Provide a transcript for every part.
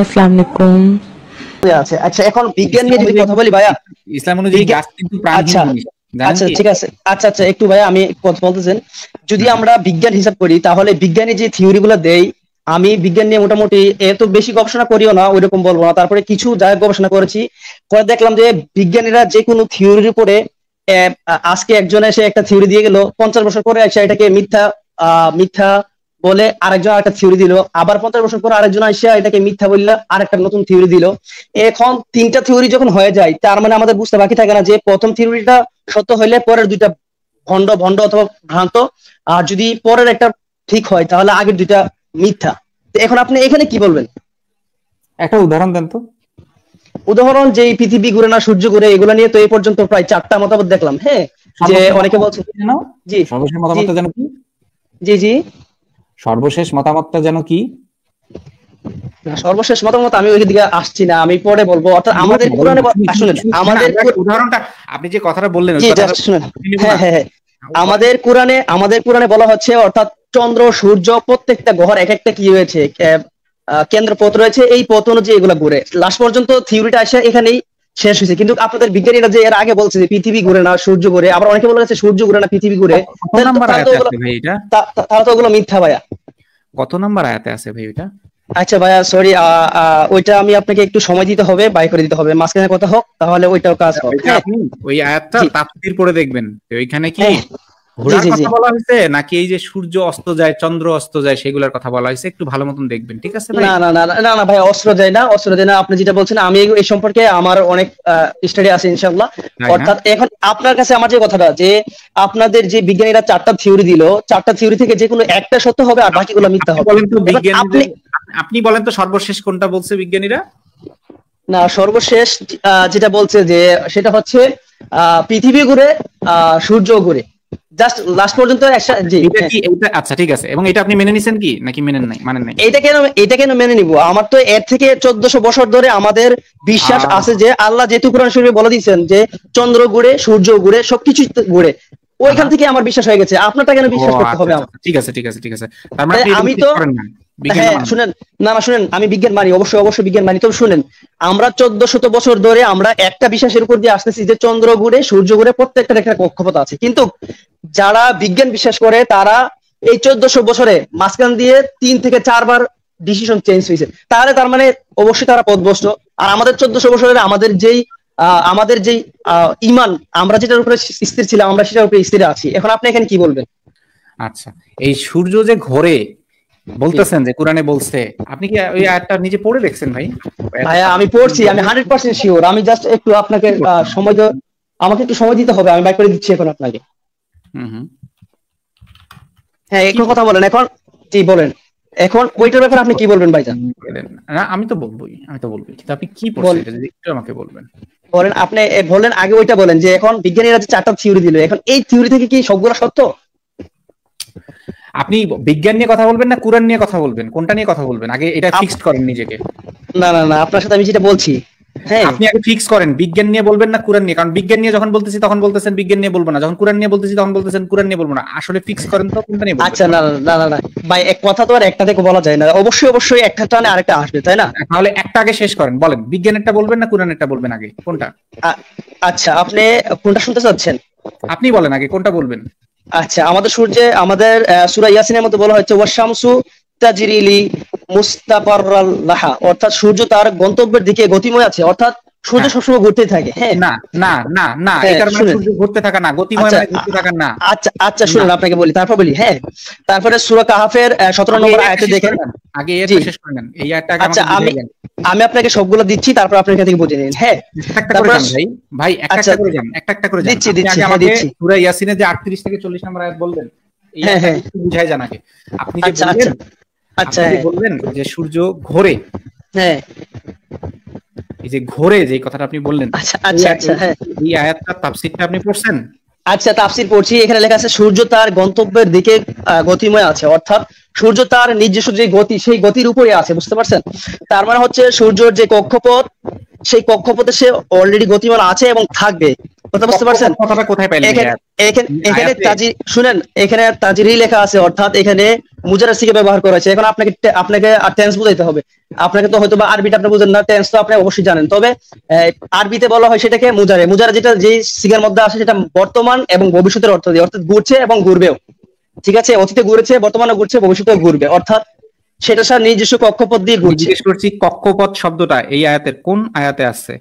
আচ্ছা এখন বিজ্ঞান নিয়ে যদি কথা বলি ভাইয়া ইসলাম অনুযায়ী কিন্তু আচ্ছা, আচ্ছা ঠিক আছে আচ্ছা আচ্ছা একটু আমি কথা বলতেছেন যদি আমরা বিজ্ঞান হিসাব করি তাহলে বিজ্ঞানী যে থিওরি গুলো দেয় আমি বিজ্ঞান নিয়ে মোটামুটি এত বেশি গবেষণা করিও না ওইরকম বলবো না তারপরে কিছু যা গবেষণা করেছি করে দেখলাম যে বিজ্ঞানীরা যে কোনো থিওরির উপরে আজকে একজন এসে একটা থিওরি দিয়ে গেল পঞ্চাশ বছর পরে এসে এটাকে মিথ্যা মিথ্যা বলে আরেকজন আরেকটা থিওরি দিল আবার পঞ্চাশ বছর পর আরেকজন আসে এটাকে মিথ্যা বললে আরেকটা নতুন থিওরি দিল এখন তিনটা থিওরি যখন হয়ে যায় তার মানে আমাদের বুঝতে বাকি থাকে না যে প্রথম থিওরিটা সত্য হইলে পরের দুইটা ভণ্ড ভণ্ড অথবা ভ্রান্ত আর যদি পরের একটা ঠিক হয় তাহলে আগের দুইটা মিথ্যা এখন আপনি এখানে কি বলবেন একটা উদাহরণ দেন তো উদাহরণ যে পৃথিবী ঘুরে না সূর্য ঘুরে এগুলো নিয়ে তো এই পর্যন্ত প্রায় চারটা মতামত দেখলাম হ্যাঁ যে অনেকে বলছে জি জি জি সর্বশেষ মতামতটা যেন কি সর্বশেষ মতামত আমি ওই দিকে আসছি না আমি পরে বলবো অর্থাৎ আমাদের কোরআনে আমাদের উদাহরণটা আপনি যে কথাটা বললেন হ্যাঁ, হ্যাঁ, হ্যাঁ। আমাদের কোরআনে আমাদের কোরআনে বলা হচ্ছে অর্থাৎ চন্দ্র সূর্য প্রত্যেকটা গ্রহের এক একটা কি রয়েছে কেন্দ্র পথ রয়েছে এই পথ অনুযায়ী এগুলো ঘুরে লাস্ট পর্যন্ত থিওরিটা আসে এখানেই শেষ হয়েছে কিন্তু আপনাদের বিজ্ঞানীরা যে এর আগে বলছে যে পৃথিবী ঘুরে না সূর্য ঘুরে আবার অনেকে বলে গেছে সূর্য ঘুরে না পৃথিবী ঘুরে তাহলে তো ওগুলো মিথ্যা ভাইয়া কত নাম্বার আয়াতে আছে ভাই ওইটা আচ্ছা ভাইয়া সরি ওইটা আমি আপনাকে একটু সময় দিতে হবে বাই করে দিতে হবে মাঝখানে কথা হোক তাহলে ওইটাও কাজ আচ্ছা, হবে ওই আয়াতটা তাফসীর পড়ে দেখবেন ওইখানে কি হ্যাঁ। বলা হয়েছে নাকি এই যে সূর্য অস্ত যায় চন্দ্র অস্ত যায় সেগুলোর কথা বলা হয়েছে একটু ভালো মতন দেখবেন ঠিক আছে না না না না না ভাই অস্ত্র যায় না অস্ত্র যায় না আপনি যেটা বলছেন আমি এই সম্পর্কে আমার অনেক স্টাডি আছে ইনশাল্লাহ অর্থাৎ এখন আপনার কাছে আমার যে কথাটা যে আপনাদের যে বিজ্ঞানীরা চারটা থিওরি দিল চারটা থিওরি থেকে যে কোনো একটা সত্য হবে আর বাকিগুলো মিথ্যা হবে আপনি বলেন তো সর্বশেষ কোনটা বলছে বিজ্ঞানীরা না সর্বশেষ যেটা বলছে যে সেটা হচ্ছে আহ পৃথিবী ঘুরে আহ সূর্য ঘুরে জাস্ট লাস্ট পর্যন্ত একটা এটা হ্যাঁ। আচ্ছা ঠিক আছে এবং এটা আপনি মেনে নিছেন কি নাকি মেনে নাই মানেন নাই এটা কেন এটা কেন মেনে নিব আমার তো এর থেকে 1400 বছর ধরে আমাদের বিশ্বাস আছে যে আল্লাহ যেহেতু কোরআন শরীফে বলে দিয়েছেন যে চন্দ্র ঘুরে সূর্য ঘুরে সবকিছু ঘুরে ওইখান থেকে আমার বিশ্বাস হয়ে গেছে আপনারটা কেন বিশ্বাস করতে হবে আচ্ছা, আচ্ছা, ঠিক আছে ঠিক আছে ঠিক আছে মানে আমি তো হ্যাঁ শুনেন না না শুনেন আমি বিজ্ঞান মানি অবশ্যই অবশ্যই বিজ্ঞান মানি তবে শুনেন আমরা চোদ্দ শত বছর ধরে আমরা একটা বিশ্বাসের উপর দিয়ে আসতেছি যে চন্দ্র ঘুরে সূর্য ঘুরে প্রত্যেকটা একটা কক্ষপথ আছে কিন্তু যারা বিজ্ঞান বিশ্বাস করে তারা এই চোদ্দশো বছরে মাঝখান দিয়ে তিন থেকে চারবার ডিসিশন চেঞ্জ হয়েছে তাহলে তার মানে অবশ্যই তারা পদভস্ত আর আমাদের চোদ্দশো বছরের আমাদের যেই আমাদের যেই ইমান আমরা যেটার উপরে স্থির ছিলাম আমরা সেটার উপরে স্থির আছি এখন আপনি এখানে কি বলবেন আচ্ছা এই সূর্য যে ঘোরে বলতেছেন যে কোরআনে বলছে আপনি কি ওই আয়াতটা নিজে পড়ে দেখছেন ভাই ভাইয়া আমি পড়ছি আমি 100% শিওর আমি জাস্ট একটু আপনাকে সময় আমাকে একটু সময় দিতে হবে আমি বাইক করে দিচ্ছি এখন আপনাকে হুম হ্যাঁ একটু কথা বলেন এখন জি বলেন এখন ওইটার ব্যাপারে আপনি কি বলবেন ভাইজান না আমি তো বলবোই আমি তো বলবো কিন্তু আপনি কি পড়ছেন একটু আমাকে বলবেন বলেন আপনি বলেন আগে ওইটা বলেন যে এখন বিজ্ঞানীরা যে চারটা থিওরি দিল এখন এই থিওরি থেকে কি সবগুলো সত্য আপনি বিজ্ঞান নিয়ে কথা বলবেন না কুরআন নিয়ে কথা বলবেন কোনটা নিয়ে কথা বলবেন আগে এটা ফিক্সড করেন নিজেকে না না না আপনার সাথে আমি যেটা বলছি হ্যাঁ। আপনি আগে ফিক্স করেন বিজ্ঞান নিয়ে বলবেন না কুরআন নিয়ে কারণ বিজ্ঞান নিয়ে যখন বলতেছি তখন বলতেছেন বিজ্ঞান নিয়ে বলবো না যখন কুরআন নিয়ে বলতেছি তখন বলতেছেন কুরআন নিয়ে বলবো না আসলে ফিক্স করেন তো কোনটা নিয়ে আচ্ছা না না না ভাই এক কথা তো আর একটা থেকে বলা যায় না অবশ্যই অবশ্যই একটা টানে আরেকটা আসবে তাই না তাহলে একটা আগে শেষ করেন বলেন বিজ্ঞানেরটা বলবেন না একটা বলবেন আগে কোনটা আচ্ছা আপনি কোনটা শুনতে চাচ্ছেন আপনি বলেন আগে কোনটা বলবেন আচ্ছা আমাদের সূর্যে আমাদের সুরা ইয়াসিনের মতো বলা হয়েছে ওয়াশামসু তাজিরিলি মুস্তাফার লাহা অর্থাৎ সূর্য তার গন্তব্যের দিকে গতিময় আছে অর্থাৎ সূর্য সবসময় ঘুরতে থাকে হ্যাঁ না না না না হ্যাঁ, এটার মানে সূর্য ঘুরতে থাকা না গতিময় আচ্ছা, মানে ঘুরতে থাকা না আচ্ছা আচ্ছা শুনুন আপনাকে বলি তারপর বলি হ্যাঁ তারপরে সূরা কাহাফের 17 নম্বর আয়াতে দেখেন আগে এর শেষ করে নেন এই আয়াতটা আচ্ছা আমি আমি আপনাকে সবগুলো দিচ্ছি তারপর আপনার কাছে থেকে বুঝে নিন হ্যাঁ ভাই ভাই আচ্ছা, একটা করে যান একটা একটা করে যান দিচ্ছি দিচ্ছি হ্যাঁ, আমাকে সূরা ইয়াসিনে যে 38 থেকে 40 নম্বর আয়াত বলবেন হ্যাঁ হ্যাঁ বুঝাই যান আগে আপনি যে আচ্ছা, বললেন আচ্ছা বলবেন যে সূর্য ঘোরে হ্যাঁ এই যে ঘোরে যে কথাটা আপনি বললেন আচ্ছা আচ্ছা, আচ্ছা হ্যাঁ। এই আয়াতটা আপনি পড়ছেন আচ্ছা তাফসির পড়ছি এখানে লেখা আছে সূর্য তার গন্তব্যের দিকে গতিময় আছে অর্থাৎ সূর্য তার নিজস্ব যে গতি সেই গতির উপরে আছে বুঝতে পারছেন তার মানে হচ্ছে সূর্যর যে কক্ষপথ সেই কক্ষপথে সে অলরেডি গতিমান আছে এবং থাকবে কথা বুঝতে পারছেন কথাটা কোথায় পাইলেন এখানে তাজি শুনেন এখানে তাজিরি লেখা আছে অর্থাৎ এখানে মুজারাসিকে ব্যবহার করা হয়েছে এখন আপনাকে আপনাকে টেন্স বুঝাইতে হবে আপনাকে তো হয়তো আরবিটা আপনি বুঝেন না টেন্স তো আপনি অবশ্যই জানেন তবে আরবিতে বলা হয় সেটাকে মুজারে মুজারা যেটা যে সিগের মধ্যে আসে সেটা বর্তমান এবং ভবিষ্যতের অর্থ দিয়ে অর্থাৎ ঘুরছে এবং ঘুরবেও ঠিক আছে অতীতে ঘুরেছে বর্তমানে ঘুরছে ভবিষ্যতে ঘুরবে অর্থাৎ সেটা স্যার নিজস্ব কক্ষপথ দিয়ে ঘুরছে করছি কক্ষপথ শব্দটা এই আয়াতের কোন আয়াতে আছে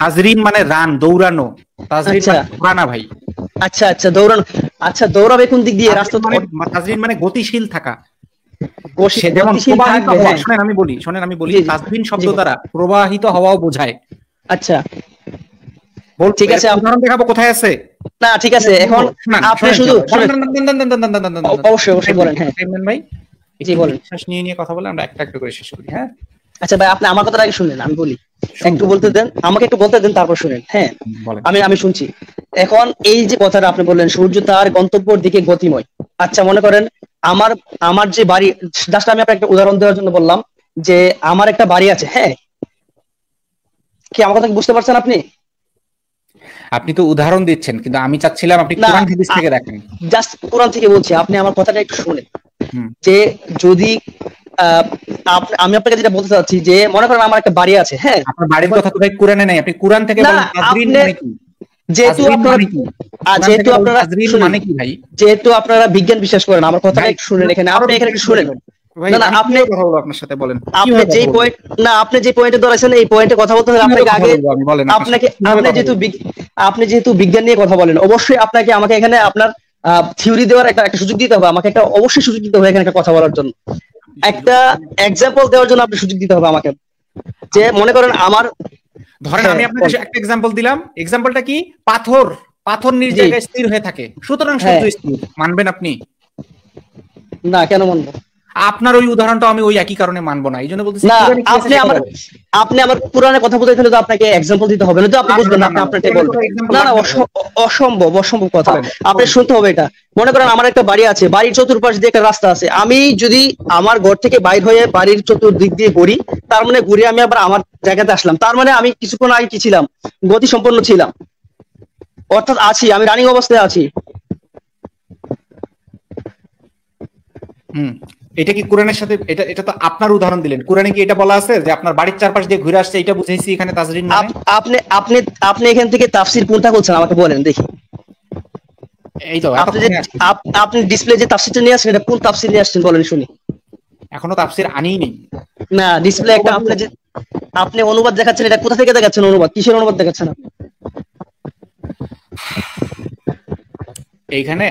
তাজরিম মানে রান দৌড়ানো তাজরিম আচ্ছা। মানে ভাই আচ্ছা আচ্ছা দৌড়ানো আচ্ছা দৌড়াবে কোন দিক দিয়ে রাস্তা তাজরিম মানে, মানে গতিশীল থাকা যেমন হ্যাঁ। শোনেন আমি বলি শোনেন আমি বলি তাজরিম শব্দ দ্বারা প্রবাহিত হওয়াও বোঝায় আচ্ছা ঠিক আছে উদাহরণ দেখাবো কোথায় আছে না ঠিক আছে এখন আপনি শুধু অবশ্যই অবশ্যই বলেন হ্যাঁ ভাই জি বলেন শ্বাস নিয়ে নিয়ে কথা বলে আমরা একটা একটা করে শেষ করি হ্যাঁ আচ্ছা ভাই আপনি আমার কথাটা আগে শুনেন আমি বলি একটু বলতে দেন আমাকে একটু বলতে দেন তারপর শুনেন হ্যাঁ আমি আমি শুনছি এখন এই যে কথাটা আপনি বললেন সূর্য তার গন্তব্যের দিকে গতিময় আচ্ছা মনে করেন আমার আমার যে বাড়ি জাস্ট আমি আপনাকে একটা উদাহরণ দেওয়ার জন্য বললাম যে আমার একটা বাড়ি আছে হ্যাঁ কি আমার কথা বুঝতে পারছেন আপনি আপনি তো উদাহরণ দিচ্ছেন কিন্তু আমি চাচ্ছিলাম আপনি কোরআন হাদিস থেকে দেখেন জাস্ট কোরআন থেকে বলছি আপনি আমার কথাটা একটু শুনেন যে যদি আমি আপনাকে যেটা বলতে চাচ্ছি যে মনে করেন আমার একটা বাড়ি আছে হ্যাঁ আপনার বাড়ির কথা তো ভাই কোরআনে নাই আপনি কোরআন থেকে বলেন তাজরিন মানে কি যেহেতু মানে আপনারা যেহেতু আপনারা মানে কি ভাই যেহেতু আপনারা বিজ্ঞান বিশ্বাস করেন আমার কথা একটু শুনেন এখানে আপনি এখানে একটু শুনেন আপনি আপনি পয়েন্ট কথা বলতে আগে আপনাকে আপনি যেহেতু আপনি যেহেতু বিজ্ঞান নিয়ে কথা বলেন অবশ্যই আপনাকে আমাকে এখানে আপনার দেওয়ার একটা সুযোগ দিতে হবে আমাকে একটা অবশ্যই সুযোগ দিতে হবে এখানে একটা কথা বলার জন্য একটা এক্সাম্পল দেওয়ার জন্য আপনি সুযোগ দিতে হবে আমাকে যে মনে করেন আমার ধরেন আমি আপনাকে হ্যাঁ, একটা এক্সাম্পল দিলাম এক্সাম্পলটা কি পাথর পাথর নির জায়গায় স্থির হয়ে থাকে সুতরাং সূর্য হ্যাঁ, স্থির মানবেন আপনি না কেন মানবো আপনার ওই উদাহরণটা আমি ওই একই কারণে মানবো না এই জন্য বলতেছি আপনি আমার আপনি আমার পুরানো কথা বলতে তাহলে তো আপনাকে এক্সাম্পল দিতে হবে না তো আপনি বুঝবেন না আপনি আপনার টেবিল না না অসম্ভব অসম্ভব কথা হ্যাঁ, আপনি শুনতে হবে এটা মনে করেন আমার একটা বাড়ি আছে বাড়ির চতুর্পাশ দিয়ে একটা রাস্তা আছে আমি যদি আমার ঘর থেকে বাইর হয়ে বাড়ির চতুর্দিক দিয়ে ঘুরি তার মানে ঘুরে আমি আবার আমার জায়গাতে আসলাম তার মানে আমি কিছুক্ষণ আগে কি ছিলাম গতি সম্পন্ন ছিলাম অর্থাৎ আছি আমি রানিং অবস্থায় আছি হুম এটা কি কোরআনের সাথে এটা এটা তো আপনার উদাহরণ দিলেন কোরআনে কি এটা বলা আছে যে আপনার বাড়ির চারপাশ দিয়ে ঘুরে আসছে এটা বুঝাইছি এখানে তাজরিন নামে আপনি আপনি আপনি এখান থেকে তাফসীর কোনটা করছেন আমাকে বলেন দেখি এই তো আপনি যে আপনি ডিসপ্লে যে তাফসীরটা নিয়ে আসছেন এটা কোন তাফসীর নিয়ে আসছেন বলেন শুনি এখনো তাফসীর আনিই নেই না ডিসপ্লে একটা আপনি যে আপনি অনুবাদ দেখাচ্ছেন এটা কোথা থেকে দেখাচ্ছেন অনুবাদ কিসের অনুবাদ দেখাচ্ছেন আপনি এইখানে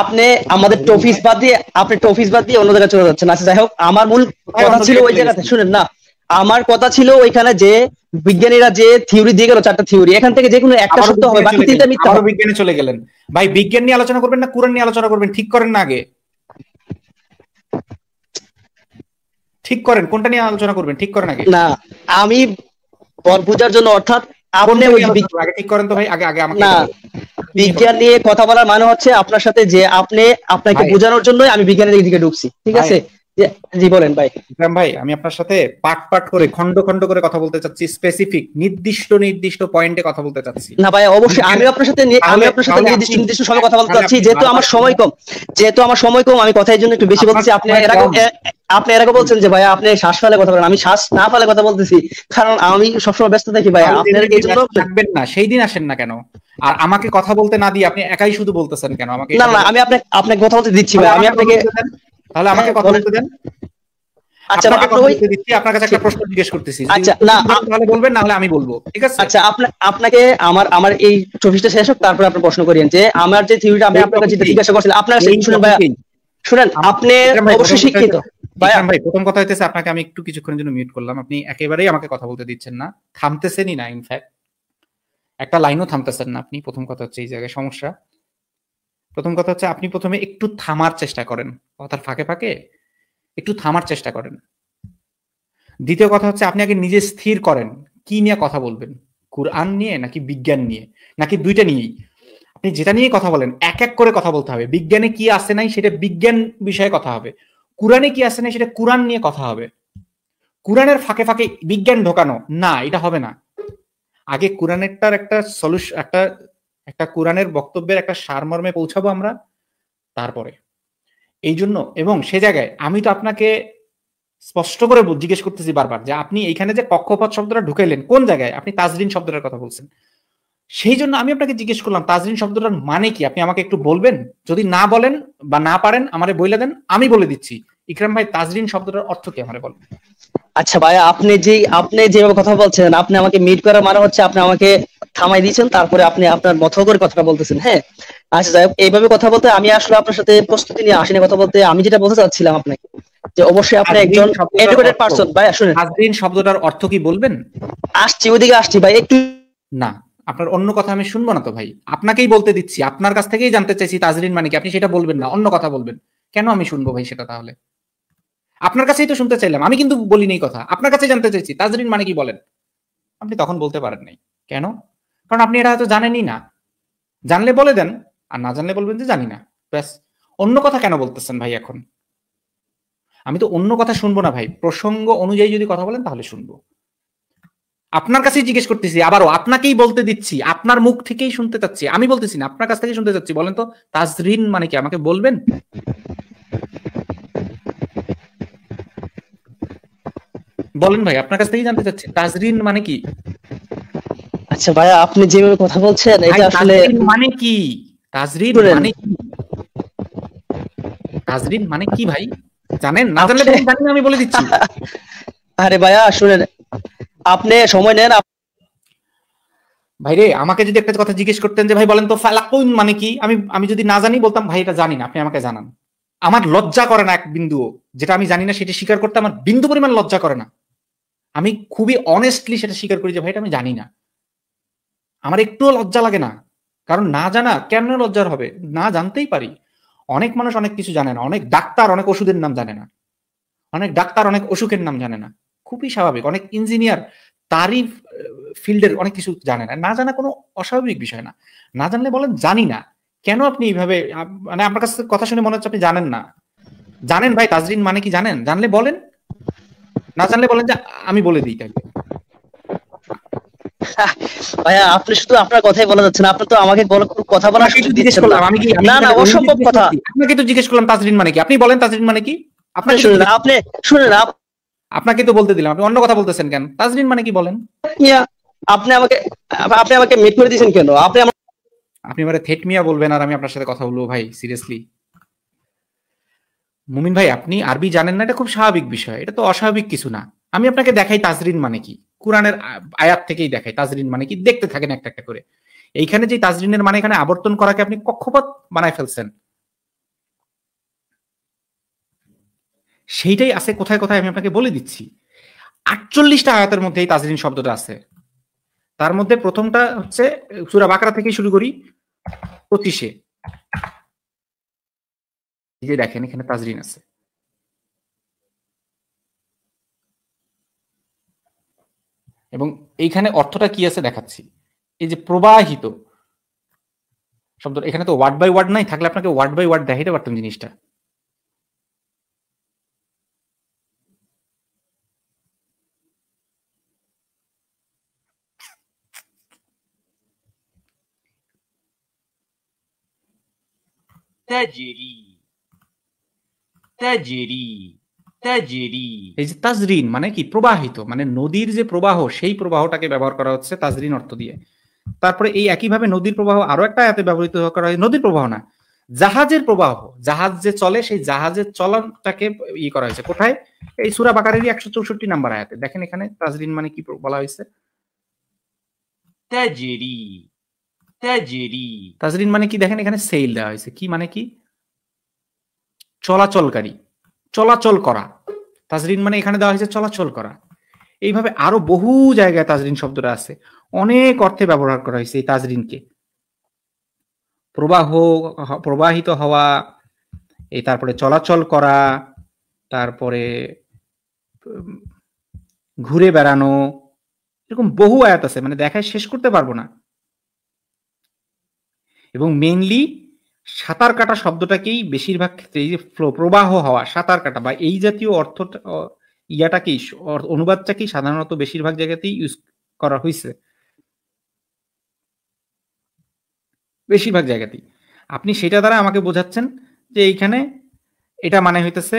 আপনি আমাদের টফিস বাদ দিয়ে আপনি টফিস বাদ দিয়ে অন্য জায়গায় চলে যাচ্ছেন আচ্ছা যাই হোক আমার মূল কথা ছিল ওই জায়গাতে শুনেন না আমার কথা ছিল ওইখানে যে বিজ্ঞানীরা যে থিওরি দিয়ে গেল চারটা থিওরি এখান থেকে যে কোনো একটা সত্য হবে বাকি তিনটা মিথ্যা আরো বিজ্ঞানী চলে গেলেন ভাই বিজ্ঞান নিয়ে আলোচনা করবেন না কোরআন নিয়ে আলোচনা করবেন ঠিক করেন না আগে ঠিক করেন কোনটা নিয়ে আলোচনা করবেন ঠিক করেন আগে না আমি বোঝার জন্য অর্থাৎ আপনি ওই আগে ঠিক করেন তো ভাই আগে আগে আমাকে বিজ্ঞান নিয়ে কথা বলার মানে হচ্ছে আপনার সাথে যে আপনি আপনাকে বোঝানোর জন্যই আমি বিজ্ঞানের দিকে ঢুকছি ঠিক আছে জি বলেন ভাই ভাই আমি আপনার সাথে পার্ট পার্ট করে খন্ড খন্ড করে কথা বলতে চাচ্ছি স্পেসিফিক নির্দিষ্ট নির্দিষ্ট পয়েন্টে কথা বলতে চাচ্ছি না ভাই অবশ্যই আমি আপনার সাথে আমি আপনার সাথে নির্দিষ্ট নির্দিষ্ট সময় কথা বলতে চাচ্ছি যেহেতু আমার সময় কম যেহেতু আমার সময় কম আমি কথার জন্য একটু বেশি বলছি আপনি এরকম আপনি এরকম বলছেন যে ভাই আপনি শ্বাস ফেলে কথা বলেন আমি শ্বাস না ফেলে কথা বলতেছি কারণ আমি সবসময় ব্যস্ত থাকি ভাই আপনার না সেই দিন আসেন না কেন আর আমাকে কথা বলতে না দিয়ে আপনি একাই শুধু বলতেছেন কেন আমাকে না না আমি আপনাকে আপনাকে কথা বলতে দিচ্ছি না আমি আপনাকে তাহলে আমাকে হ্যাঁ, কথা বলতে দেন আচ্ছা দিচ্ছি আপনার কাছে একটা প্রশ্ন জিজ্ঞেস করতেছি আচ্ছা না তাহলে বলবেন না হলে আমি বলবো ঠিক আছে আচ্ছা আপনাকে আমার আমার এই টপিকটা শেষ হোক তারপর আপনি প্রশ্ন করেন যে আমার যে থিওরিটা আমি আপনার কাছে জিজ্ঞাসা করছিলাম আপনার শুনুন ভাই শুনেন আপনি অবশ্যই শিক্ষিত ভাই প্রথম কথা হইতেছে আপনাকে আমি একটু কিছুক্ষণের জন্য মিউট করলাম আপনি একেবারেই আমাকে কথা বলতে দিচ্ছেন না থামতেছেনই না ইনফ্যাক্ট একটা লাইনও থামতেছেন না আপনি প্রথম কথা হচ্ছে এই জায়গায় সমস্যা প্রথম কথা হচ্ছে আপনি প্রথমে একটু থামার চেষ্টা করেন কথার ফাঁকে ফাঁকে একটু থামার চেষ্টা করেন দ্বিতীয় কথা হচ্ছে আপনি আগে নিজে স্থির করেন কি নিয়ে কথা বলবেন কুরআন নিয়ে নাকি বিজ্ঞান নিয়ে নাকি দুইটা নিয়েই আপনি যেটা নিয়ে কথা বলেন এক এক করে কথা বলতে হবে বিজ্ঞানে কি আসে নাই সেটা বিজ্ঞান বিষয়ে কথা হবে কোরআনে কি আসে নাই সেটা কোরআন নিয়ে কথা হবে কোরআনের ফাঁকে ফাঁকে বিজ্ঞান ঢোকানো না এটা হবে না আগে কোরআনেরটার একটা সলিউশন একটা একটা কোরআনের বক্তব্যের একটা সারমর্মে পৌঁছাবো আমরা তারপরে এই জন্য এবং সে জায়গায় আমি তো আপনাকে স্পষ্ট করে জিজ্ঞেস করতেছি বারবার যে আপনি এখানে যে কক্ষপথ শব্দটা ঢুকাইলেন কোন জায়গায় আপনি তাজরিন শব্দটার কথা বলছেন সেই জন্য আমি আপনাকে জিজ্ঞেস করলাম তাজরিন শব্দটার মানে কি আপনি আমাকে একটু বলবেন যদি না বলেন বা না পারেন আমারে বইলে দেন আমি বলে দিচ্ছি ইকরাম ভাই তাজরিন শব্দটার অর্থ কি আমারে বলেন আচ্ছা ভাই আপনি যে আপনি যেভাবে কথা বলছেন আপনি আমাকে মিট করা মানে হচ্ছে আপনি আমাকে থামাই দিয়েছেন তারপরে আপনি আপনার মত করে কথাটা বলতেছেন হ্যাঁ আচ্ছা যাই এইভাবে কথা বলতে আমি আসলে আপনার সাথে প্রস্তুতি নিয়ে আসিনি কথা বলতে আমি যেটা বলতে চাচ্ছিলাম আপনাকে যে অবশ্যই আপনি একজন এডুকেটেড পারসন ভাই শুনেন তাজরিন শব্দটার অর্থ কি বলবেন আসছি ওদিকে আসছি ভাই একটু না আপনার অন্য কথা আমি শুনবো না তো ভাই আপনাকেই বলতে দিচ্ছি আপনার কাছ থেকেই জানতে চাইছি তাজরিন মানে কি আপনি সেটা বলবেন না অন্য কথা বলবেন কেন আমি শুনবো ভাই সেটা তাহলে আপনার কাছেই তো শুনতে চাইলাম আমি কিন্তু বলিনি কথা আপনার কাছে জানতে চাইছি তাজরিন মানে কি বলেন আপনি তখন বলতে পারেন নাই কেন কারণ আপনি এটা হয়তো জানেনই না জানলে বলে দেন আর না জানলে বলবেন যে জানি না ব্যাস অন্য কথা কেন বলতেছেন ভাই এখন আমি তো অন্য কথা শুনবো না ভাই প্রসঙ্গ অনুযায়ী যদি কথা বলেন তাহলে শুনবো আপনার কাছেই জিজ্ঞেস করতেছি আবারও আপনাকেই বলতে দিচ্ছি আপনার মুখ থেকেই শুনতে চাচ্ছি আমি বলতেছি না আপনার কাছ থেকে শুনতে চাচ্ছি বলেন তো তাজরিন মানে কি আমাকে বলবেন বলেন ভাই আপনার কাছ থেকেই জানতে চাচ্ছি তাজরিন মানে কি আচ্ছা ভাই আপনি যেভাবে কথা বলছেন এটা আসলে মানে কি তাজরিন মানে কি তাজরিন মানে কি ভাই জানেন না জানলে জানি আমি বলে দিচ্ছি আরে ভাইয়া শুনেন আপনি সময় নেন ভাইরে আমাকে যদি একটা কথা জিজ্ঞেস করতেন যে ভাই বলেন তো ফালাকুন মানে কি আমি আমি যদি না জানি বলতাম ভাই এটা জানি না আপনি আমাকে জানান আমার লজ্জা করে না এক বিন্দুও যেটা আমি জানি না সেটা স্বীকার করতে আমার বিন্দু পরিমাণ লজ্জা করে না আমি খুবই অনেস্টলি সেটা স্বীকার করি যে ভাইটা আমি জানি না আমার একটুও লজ্জা লাগে না কারণ না জানা কেন লজ্জার হবে না জানতেই পারি অনেক মানুষ অনেক কিছু জানে না অনেক ডাক্তার অনেক ওষুধের নাম জানে না অনেক ডাক্তার অনেক অসুখের নাম জানে না খুবই স্বাভাবিক অনেক ইঞ্জিনিয়ার তারই ফিল্ডের অনেক কিছু জানে না না জানা কোনো অস্বাভাবিক বিষয় না না জানলে বলেন জানি না কেন আপনি এইভাবে মানে আপনার কাছে কথা শুনে মনে হচ্ছে আপনি জানেন না জানেন ভাই তাজরিন মানে কি জানেন জানলে বলেন না জানলে বলেন যে আমি বলে দিই তাই ভাইয়া আপনি শুধু আপনার কথাই বলা যাচ্ছে না আপনি তো আমাকে কথা বলার সুযোগ জিজ্ঞেস করলাম আমি কি না না অসম্ভব কথা আপনাকে তো জিজ্ঞেস করলাম তাজরিন মানে কি আপনি বলেন তাজরিন মানে কি শুনুন আপনি শুনুন আপনাকে তো বলতে দিলাম আপনি অন্য কথা বলতেছেন কেন তাজরিন মানে কি বলেন আপনি আমাকে আপনি আমাকে মিট করে দিয়েছেন কেন আপনি আপনি আমারে থেট মিয়া বলবেন আর আমি আপনার সাথে কথা বলবো ভাই সিরিয়াসলি মুমিন ভাই আপনি আরবি জানেন না এটা খুব স্বাভাবিক বিষয় এটা তো অস্বাভাবিক কিছু না আমি আপনাকে দেখাই তাজরিন মানে কি কোরআনের আয়াত থেকেই দেখাই তাজরিন মানে কি দেখতে থাকেন একটা একটা করে এইখানে যে তাজরিনের মানে এখানে আবর্তন করাকে আপনি কক্ষপথ বানায় ফেলছেন সেইটাই আছে কোথায় কোথায় আমি আপনাকে বলে দিচ্ছি আটচল্লিশটা আয়াতের মধ্যে এই তাজরিন শব্দটা আছে তার মধ্যে প্রথমটা হচ্ছে সুরা বাকরা থেকে শুরু করি পঁচিশে এই যে দেখেন এখানে তাজরিন আছে এবং এইখানে অর্থটা কি আছে দেখাচ্ছি এই যে প্রবাহিত শব্দ এখানে তো ওয়ার্ড বাই ওয়ার্ড নাই থাকলে আপনাকে ওয়ার্ড বাই ওয়ার্ড দেখাইতে পারতাম জিনিসটা تجري তাজরি তাজরি এই যে তাজরিন মানে কি প্রবাহিত মানে নদীর যে প্রবাহ সেই প্রবাহটাকে ব্যবহার করা হচ্ছে তাজরিন অর্থ দিয়ে তারপরে এই একইভাবে নদীর প্রবাহ আরো একটা এতে ব্যবহৃত করা হয় নদীর প্রবাহ না জাহাজের প্রবাহ জাহাজ যে চলে সেই জাহাজের চলনটাকে ই করা হয়েছে কোথায় এই সুরা বাকারেরই একশো চৌষট্টি নাম্বার আয়াতে দেখেন এখানে তাজরিন মানে কি বলা হয়েছে তাজরি তাজরিন মানে কি দেখেন এখানে সেইল দেওয়া হয়েছে কি মানে কি চলাচলকারী চলাচল করা তাজরিন মানে এখানে দেওয়া হয়েছে চলাচল করা এইভাবে আরো বহু জায়গায় তাজরিন শব্দটা আছে অনেক অর্থে ব্যবহার করা হয়েছে এই তাজরিনকে প্রবাহ প্রবাহিত হওয়া এই তারপরে চলাচল করা তারপরে ঘুরে বেড়ানো এরকম বহু আয়াত আছে মানে দেখায় শেষ করতে পারবো না এবং মেনলি সাঁতার কাটা শব্দটাকেই বেশিরভাগ ক্ষেত্রে এই যে প্রবাহ হওয়া সাঁতার কাটা বা এই জাতীয় অর্থ ইয়াটাকেই অনুবাদটাকেই সাধারণত বেশিরভাগ জায়গাতেই ইউজ করা হয়েছে বেশিরভাগ জায়গাতেই আপনি সেটা দ্বারা আমাকে বোঝাচ্ছেন যে এইখানে এটা মানে হইতেছে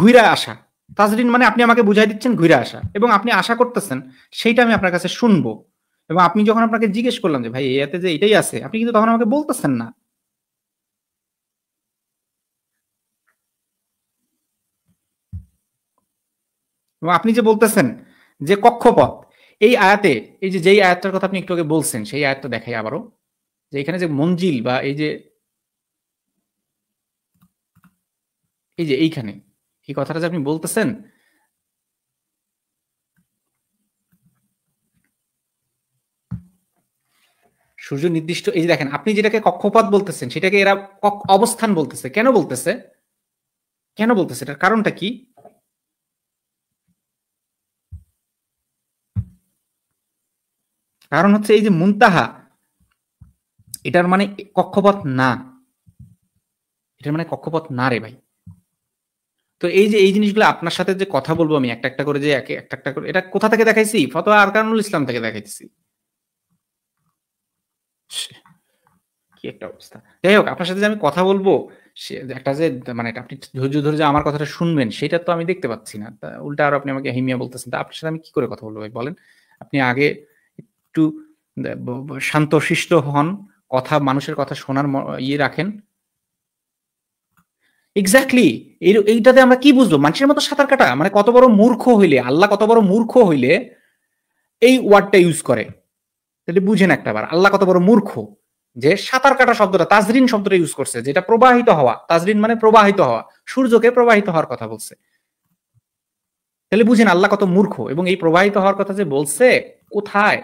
ঘুইরা আসা তাজরিন মানে আপনি আমাকে বুঝাই দিচ্ছেন ঘুরে আসা এবং আপনি আশা করতেছেন সেইটা আমি আপনার কাছে শুনবো এবং আপনি যখন আপনাকে জিজ্ঞেস করলাম যে ভাই এতে যে এটাই আছে আপনি কিন্তু তখন আমাকে বলতেছেন না এবং আপনি যে বলতেছেন যে কক্ষপথ এই আয়াতে এই যে যেই আয়াতটার কথা আপনি একটু আগে বলছেন সেই আয়াতটা দেখাই আবারও যে এখানে যে মঞ্জিল বা এই যে এই যে এইখানে এই কথাটা যে আপনি বলতেছেন সূর্য নির্দিষ্ট এই যে দেখেন আপনি যেটাকে কক্ষপথ বলতেছেন সেটাকে এরা অবস্থান বলতেছে কেন বলতেছে কেন বলতেছে এটার কারণটা কি কারণ হচ্ছে এই যে মুনতাহা এটার মানে কক্ষপথ না এটার মানে কক্ষপথ না রে ভাই তো এই যে এই জিনিসগুলো আপনার সাথে যে কথা বলবো আমি একটা একটা করে যে একটা একটা করে এটা কোথা থেকে দেখাইছি ফতোয়া আরকানুল ইসলাম থেকে দেখাইছি কি একটা অবস্থা যাই হোক আপনার সাথে যে আমি কথা বলবো সে একটা যে মানে আপনি ধৈর্য ধরে যে আমার কথাটা শুনবেন সেটা তো আমি দেখতে পাচ্ছি না উল্টা আর আপনি আমাকে হিমিয়া বলতেছেন তা আপনার সাথে আমি কি করে কথা বলবো ভাই বলেন আপনি আগে একটু শান্তশিষ্ট হন কথা মানুষের কথা শোনার ইয়ে রাখেন এক্স্যাক্টলি এইটাতে আমরা কি বুঝবো মানুষের মতো সাঁতার কাটা মানে কত বড় মূর্খ হইলে আল্লাহ কত বড় মূর্খ হইলে এই ওয়ার্ডটা ইউজ করে তাহলে বুঝেন একটা বার আল্লাহ কত বড় মূর্খ যে সাঁতার কাটা শব্দটা তাজরিন শব্দটা ইউজ করছে যেটা প্রবাহিত হওয়া তাজরিন মানে প্রবাহিত হওয়া সূর্যকে প্রবাহিত হওয়ার কথা বলছে তাহলে বুঝেন আল্লাহ কত মূর্খ এবং এই প্রবাহিত হওয়ার কথা যে বলছে কোথায়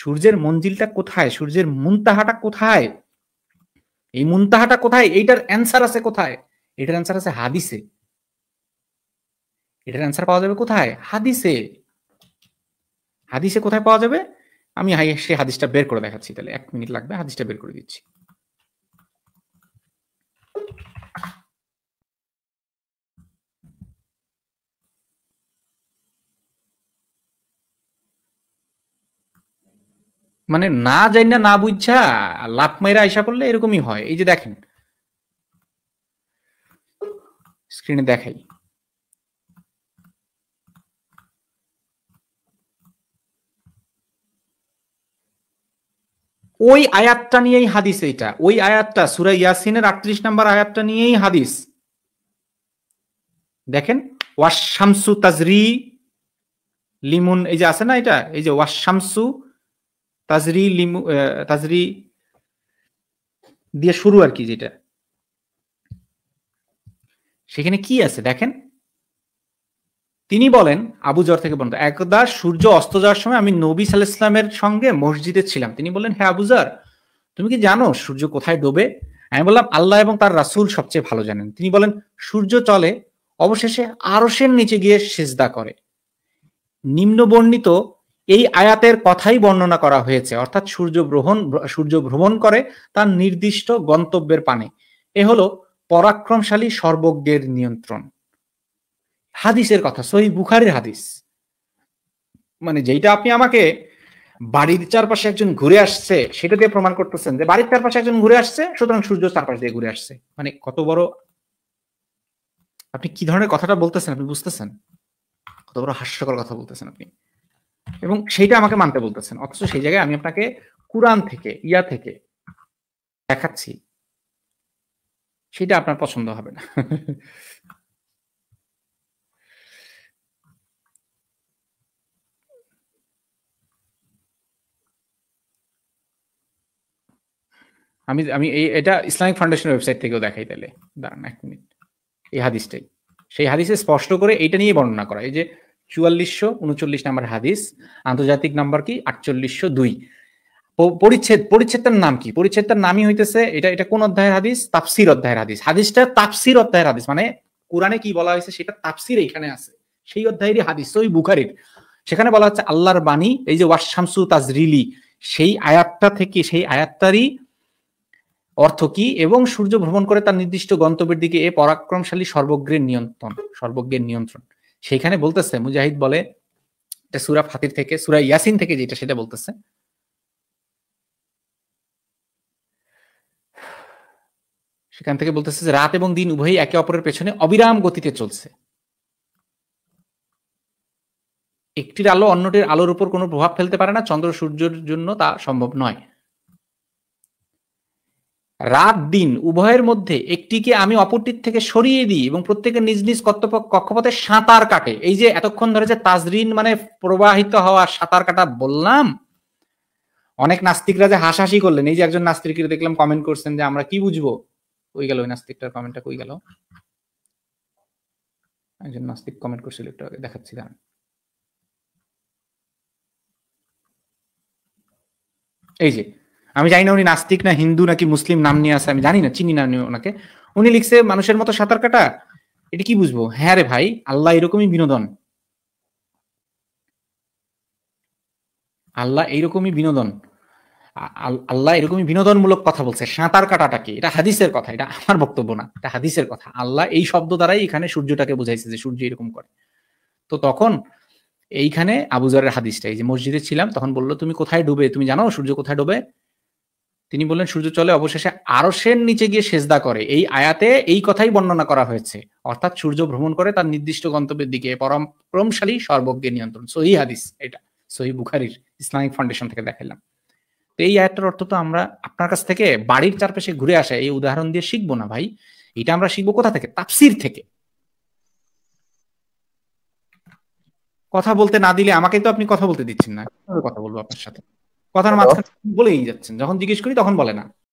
সূর্যের মঞ্জিলটা কোথায় সূর্যের মুন্তাহাটা কোথায় এই মুন্তাহাটা কোথায় এইটার অ্যান্সার আছে কোথায় এটার অ্যান্সার আছে হাদিসে এটার অ্যান্সার পাওয়া যাবে কোথায় হাদিসে হাদিসে কোথায় পাওয়া যাবে আমি সেই হাদিসটা বের করে দেখাচ্ছি তাহলে এক মিনিট লাগবে হাদিসটা বের করে দিচ্ছি মানে না যাই না না বুঝছা লাভ মাইরা আইসা করলে এরকমই হয় এই যে দেখেন স্ক্রিনে দেখাই ওই আয়াতটা নিয়েই হাদিস এইটা ওই আয়াতটা সুরা ইয়াসিনের আটত্রিশ নাম্বার আয়াতটা নিয়েই হাদিস দেখেন ওয়াশামসু তাজরি লিমুন এই যে আছে না এটা এই যে ওয়াশামসু তাজরি লিমু তাজরি দিয়ে শুরু আর কি যেটা সেখানে কি আছে দেখেন তিনি বলেন আবু জর থেকে বন্ধ একদা সূর্য অস্ত যাওয়ার সময় আমি নবী সালামের সঙ্গে মসজিদে ছিলাম তিনি বললেন হ্যাঁ আবু জর তুমি কি জানো সূর্য কোথায় ডোবে আমি বললাম আল্লাহ এবং তার রাসুল সবচেয়ে ভালো জানেন তিনি বলেন সূর্য চলে অবশেষে আরসের নিচে গিয়ে সেজদা করে নিম্নবর্ণিত এই আয়াতের কথাই বর্ণনা করা হয়েছে অর্থাৎ সূর্য গ্রহণ সূর্য ভ্রমণ করে তার নির্দিষ্ট গন্তব্যের পানে এ হলো পরাক্রমশালী সর্বজ্ঞের নিয়ন্ত্রণ হাদিসের কথা সহি বুখারের হাদিস মানে যেটা আপনি আমাকে বাড়ির চারপাশে একজন ঘুরে আসছে সেটা দিয়ে প্রমাণ করতেছেন যে বাড়ির চারপাশে একজন ঘুরে আসছে সুতরাং সূর্য চারপাশ দিয়ে ঘুরে আসছে মানে কত বড় আপনি কি ধরনের কথাটা বলতেছেন আপনি বুঝতেছেন কত বড় হাস্যকর কথা বলতেছেন আপনি এবং সেইটা আমাকে মানতে বলতেছেন অথচ সেই জায়গায় আমি আপনাকে কোরআন থেকে ইয়া থেকে দেখাচ্ছি সেটা আপনার পছন্দ হবে না আমি আমি এই এটা ইসলামিক ফাউন্ডেশনের ওয়েবসাইট থেকেও দেখাই তাহলে দাঁড়ান এক মিনিট এই হাদিসটাই সেই হাদিসে স্পষ্ট করে এইটা নিয়ে বর্ণনা করা এই যে চুয়াল্লিশশো উনচল্লিশ নাম্বার হাদিস আন্তর্জাতিক নাম্বার কি আটচল্লিশশো দুই পরিচ্ছেদ পরিচ্ছেদটার নাম কি পরিচ্ছেদটার নামই হইতেছে এটা এটা কোন অধ্যায়ের হাদিস তাপসির অধ্যায়ের হাদিস হাদিসটা তাপসির অধ্যায়ের হাদিস মানে কোরআনে কি বলা হয়েছে সেটা তাপসির এখানে আছে সেই অধ্যায়েরই হাদিস ওই বুখারির সেখানে বলা হচ্ছে আল্লাহর বাণী এই যে ওয়াশামসু তাজরিলি সেই আয়াতটা থেকে সেই আয়াতটারই অর্থ কি এবং সূর্য ভ্রমণ করে তার নির্দিষ্ট গন্তব্যের দিকে এ পরাক্রমশালী সর্বজ্ঞের নিয়ন্ত্রণ সর্বজ্ঞের নিয়ন্ত্রণ সেইখানে বলতেছে মুজাহিদ বলে এটা সুরা ফাতির থেকে সুরা ইয়াসিন থেকে যেটা সেটা বলতেছে সেখান থেকে বলতেছে যে রাত এবং দিন উভয়ই একে অপরের পেছনে অবিরাম গতিতে চলছে একটির আলো অন্যটির আলোর উপর কোনো প্রভাব ফেলতে পারে না চন্দ্র সূর্যের জন্য তা সম্ভব নয় রাত দিন উভয়ের মধ্যে একটিকে আমি অপরটির থেকে সরিয়ে দিই এবং প্রত্যেকের নিজ নিজ কক্ষপথে সাঁতার কাটে এই যে এতক্ষণ ধরে যে তাজরিন মানে প্রবাহিত হওয়া সাঁতার কাটা বললাম অনেক নাস্তিকরা যে হাসাহাসি করলেন এই যে একজন নাস্তিকের দেখলাম কমেন্ট করছেন যে আমরা কি বুঝবো কই গেল ওই নাস্তিকটার কমেন্টটা কই গেল একজন নাস্তিক কমেন্ট করছিল একটু আগে দেখাচ্ছি এই যে আমি জানি না উনি নাস্তিক না হিন্দু নাকি মুসলিম নাম নিয়ে আছে আমি জানি না চিনি না ওনাকে উনি লিখছে মানুষের মতো সাঁতার কাটা এটা কি বুঝবো হ্যাঁ রে ভাই আল্লাহ এরকমই বিনোদন আল্লাহ এইরকমই বিনোদন আল্লাহ এরকমই বিনোদনমূলক কথা বলছে সাঁতার কাটাটাকে এটা হাদিসের কথা এটা আমার বক্তব্য না এটা হাদিসের কথা আল্লাহ এই শব্দ দ্বারাই এখানে সূর্যটাকে বুঝাইছে যে সূর্য এরকম করে তো তখন এইখানে আবুজারের হাদিসটা এই যে মসজিদে ছিলাম তখন বললো তুমি কোথায় ডুবে তুমি জানো সূর্য কোথায় ডুবে তিনি বললেন সূর্য চলে অবশেষে আরো সেন নিচে গিয়ে সেজদা করে এই আয়াতে এই কথাই বর্ণনা করা হয়েছে অর্থাৎ সূর্য ভ্রমণ করে তার নির্দিষ্ট গন্তব্যের দিকে পরম্পরমশালী সর্বজ্ঞের নিয়ন্ত্রণ সহি হাদিস এটা সহি বুখারির ইসলামিক ফাউন্ডেশন থেকে দেখালাম তো এই আয়াতটার অর্থ তো আমরা আপনার কাছ থেকে বাড়ির চারপাশে ঘুরে আসা এই উদাহরণ দিয়ে শিখবো না ভাই এটা আমরা শিখবো কোথা থেকে তাপসির থেকে কথা বলতে না দিলে আমাকে তো আপনি কথা বলতে দিচ্ছেন না কথা বলবো আপনার সাথে কথার মাঝখানে বলেই যাচ্ছেন যখন জিজ্ঞেস করি তখন বলে না